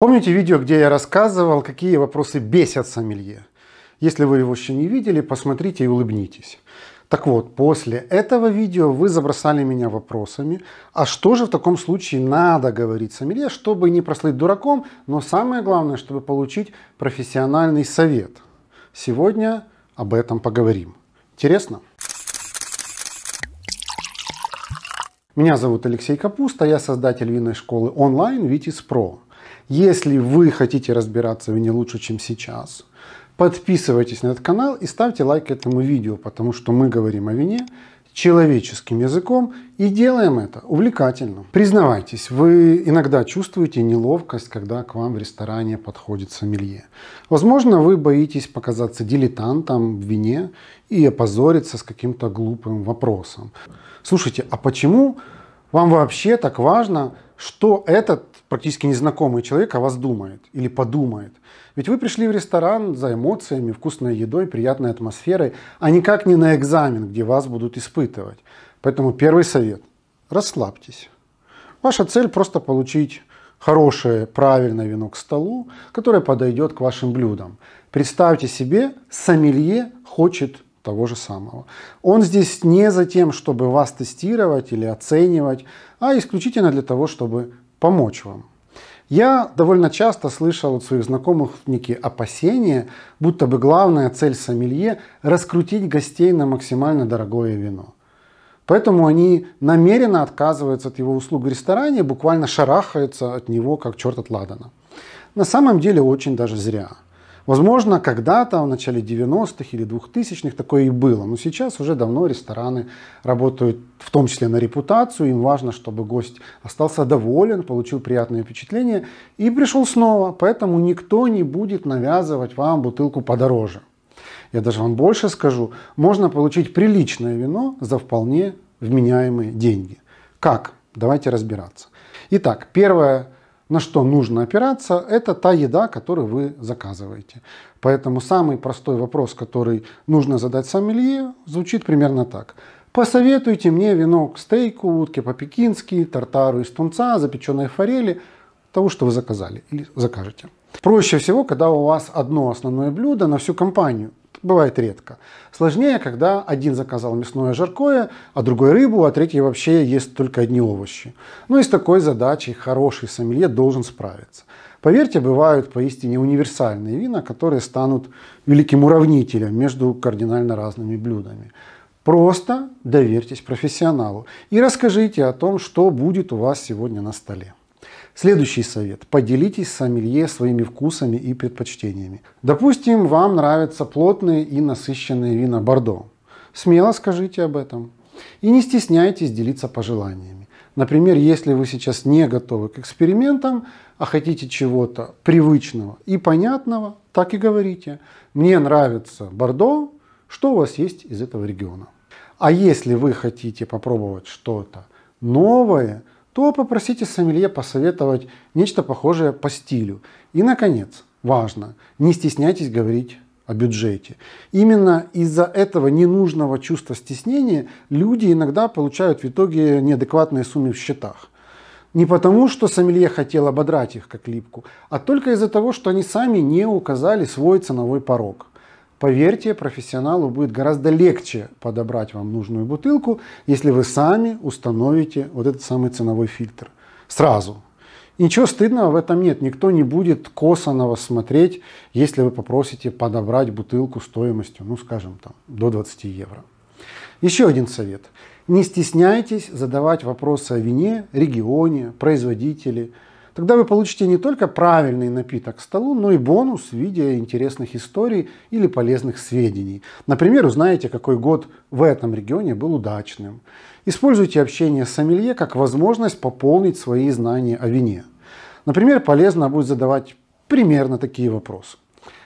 Помните видео, где я рассказывал, какие вопросы бесят сомелье? Если вы его еще не видели, посмотрите и улыбнитесь. Так вот, после этого видео вы забросали меня вопросами, а что же в таком случае надо говорить сомелье, чтобы не прослыть дураком, но самое главное, чтобы получить профессиональный совет. Сегодня об этом поговорим. Интересно? Меня зовут Алексей Капуста, я создатель винной школы онлайн Витис Про. Если вы хотите разбираться в ней лучше, чем сейчас, подписывайтесь на этот канал и ставьте лайк этому видео, потому что мы говорим о вине человеческим языком и делаем это увлекательно. Признавайтесь, вы иногда чувствуете неловкость, когда к вам в ресторане подходит сомелье. Возможно, вы боитесь показаться дилетантом в вине и опозориться с каким-то глупым вопросом. Слушайте, а почему вам вообще так важно что этот практически незнакомый человек о вас думает или подумает. Ведь вы пришли в ресторан за эмоциями, вкусной едой, приятной атмосферой, а никак не на экзамен, где вас будут испытывать. Поэтому первый совет – расслабьтесь. Ваша цель – просто получить хорошее, правильное вино к столу, которое подойдет к вашим блюдам. Представьте себе, сомелье хочет того же самого. Он здесь не за тем, чтобы вас тестировать или оценивать, а исключительно для того, чтобы помочь вам. Я довольно часто слышал от своих знакомых некие опасения, будто бы главная цель сомелье – раскрутить гостей на максимально дорогое вино. Поэтому они намеренно отказываются от его услуг в ресторане, буквально шарахаются от него, как черт от ладана. На самом деле очень даже зря – Возможно, когда-то, в начале 90-х или 2000-х такое и было, но сейчас уже давно рестораны работают в том числе на репутацию, им важно, чтобы гость остался доволен, получил приятное впечатление и пришел снова, поэтому никто не будет навязывать вам бутылку подороже. Я даже вам больше скажу, можно получить приличное вино за вполне вменяемые деньги. Как? Давайте разбираться. Итак, первое на что нужно опираться, это та еда, которую вы заказываете. Поэтому самый простой вопрос, который нужно задать сомелье, звучит примерно так. Посоветуйте мне вино к стейку, утке по-пекински, тартару из тунца, запеченной форели, того, что вы заказали или закажете. Проще всего, когда у вас одно основное блюдо на всю компанию бывает редко. Сложнее, когда один заказал мясное жаркое, а другой рыбу, а третий вообще ест только одни овощи. Но ну, и с такой задачей хороший сомелье должен справиться. Поверьте, бывают поистине универсальные вина, которые станут великим уравнителем между кардинально разными блюдами. Просто доверьтесь профессионалу и расскажите о том, что будет у вас сегодня на столе. Следующий совет. Поделитесь с сомелье своими вкусами и предпочтениями. Допустим, вам нравятся плотные и насыщенные вина Бордо. Смело скажите об этом. И не стесняйтесь делиться пожеланиями. Например, если вы сейчас не готовы к экспериментам, а хотите чего-то привычного и понятного, так и говорите. Мне нравится Бордо, что у вас есть из этого региона. А если вы хотите попробовать что-то новое – то попросите сомелье посоветовать нечто похожее по стилю. И, наконец, важно, не стесняйтесь говорить о бюджете. Именно из-за этого ненужного чувства стеснения люди иногда получают в итоге неадекватные суммы в счетах. Не потому, что сомелье хотел ободрать их как липку, а только из-за того, что они сами не указали свой ценовой порог. Поверьте, профессионалу будет гораздо легче подобрать вам нужную бутылку, если вы сами установите вот этот самый ценовой фильтр. Сразу. Ничего стыдного в этом нет. Никто не будет косо на вас смотреть, если вы попросите подобрать бутылку стоимостью, ну, скажем, там, до 20 евро. Еще один совет. Не стесняйтесь задавать вопросы о вине, регионе, производителе – Тогда вы получите не только правильный напиток к столу, но и бонус в виде интересных историй или полезных сведений. Например, узнаете, какой год в этом регионе был удачным. Используйте общение с сомелье как возможность пополнить свои знания о вине. Например, полезно будет задавать примерно такие вопросы.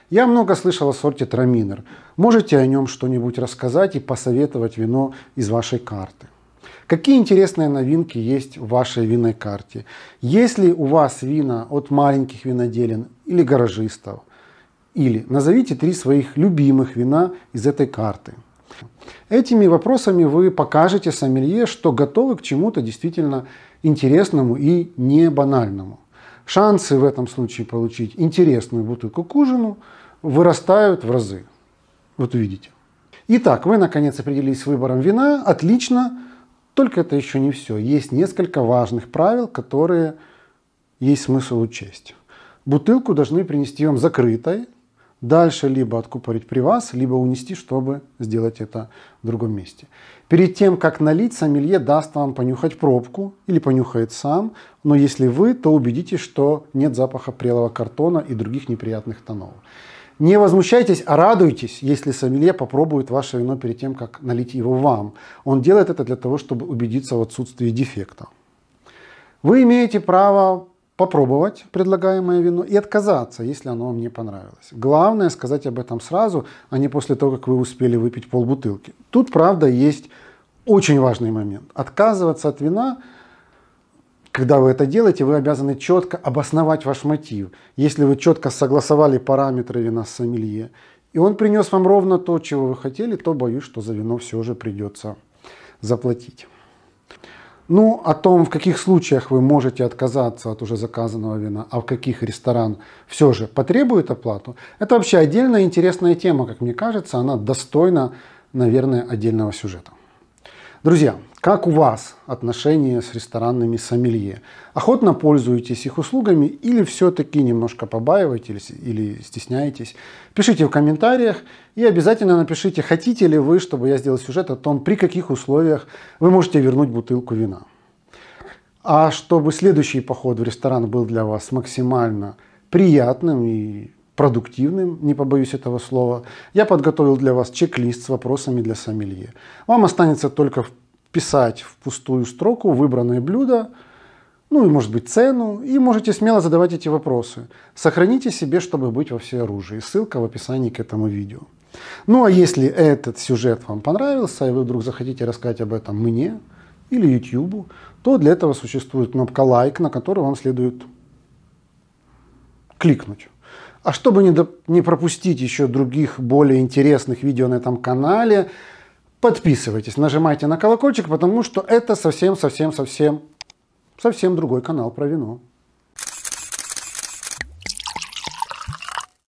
Я много слышал о сорте Траминер. Можете о нем что-нибудь рассказать и посоветовать вино из вашей карты? Какие интересные новинки есть в вашей винной карте? Если у вас вина от маленьких виноделин или гаражистов, или назовите три своих любимых вина из этой карты. Этими вопросами вы покажете сомелье, что готовы к чему-то действительно интересному и не банальному. Шансы в этом случае получить интересную бутылку к ужину вырастают в разы. Вот увидите. Итак, вы наконец определились с выбором вина. Отлично. Только это еще не все. Есть несколько важных правил, которые есть смысл учесть. Бутылку должны принести вам закрытой, дальше либо откупорить при вас, либо унести, чтобы сделать это в другом месте. Перед тем, как налить, сомелье даст вам понюхать пробку или понюхает сам, но если вы, то убедитесь, что нет запаха прелого картона и других неприятных тонов. Не возмущайтесь, а радуйтесь, если сомелье попробует ваше вино перед тем, как налить его вам. Он делает это для того, чтобы убедиться в отсутствии дефекта. Вы имеете право попробовать предлагаемое вино и отказаться, если оно вам не понравилось. Главное сказать об этом сразу, а не после того, как вы успели выпить полбутылки. Тут, правда, есть очень важный момент. Отказываться от вина – когда вы это делаете, вы обязаны четко обосновать ваш мотив. Если вы четко согласовали параметры вина с сомелье, и он принес вам ровно то, чего вы хотели, то боюсь, что за вино все же придется заплатить. Ну, о том, в каких случаях вы можете отказаться от уже заказанного вина, а в каких ресторан все же потребует оплату, это вообще отдельная интересная тема, как мне кажется, она достойна, наверное, отдельного сюжета. Друзья, как у вас отношения с ресторанными сомелье? Охотно пользуетесь их услугами или все-таки немножко побаиваетесь или стесняетесь? Пишите в комментариях и обязательно напишите, хотите ли вы, чтобы я сделал сюжет о том, при каких условиях вы можете вернуть бутылку вина. А чтобы следующий поход в ресторан был для вас максимально приятным и продуктивным, не побоюсь этого слова, я подготовил для вас чек-лист с вопросами для сомелье. Вам останется только вписать в пустую строку выбранное блюдо, ну и, может быть, цену, и можете смело задавать эти вопросы. Сохраните себе, чтобы быть во всеоружии. Ссылка в описании к этому видео. Ну а если этот сюжет вам понравился, и вы вдруг захотите рассказать об этом мне или YouTube, то для этого существует кнопка «Лайк», на которую вам следует кликнуть. А чтобы не, до... не пропустить еще других более интересных видео на этом канале, подписывайтесь, нажимайте на колокольчик, потому что это совсем-совсем-совсем совсем другой канал про вино.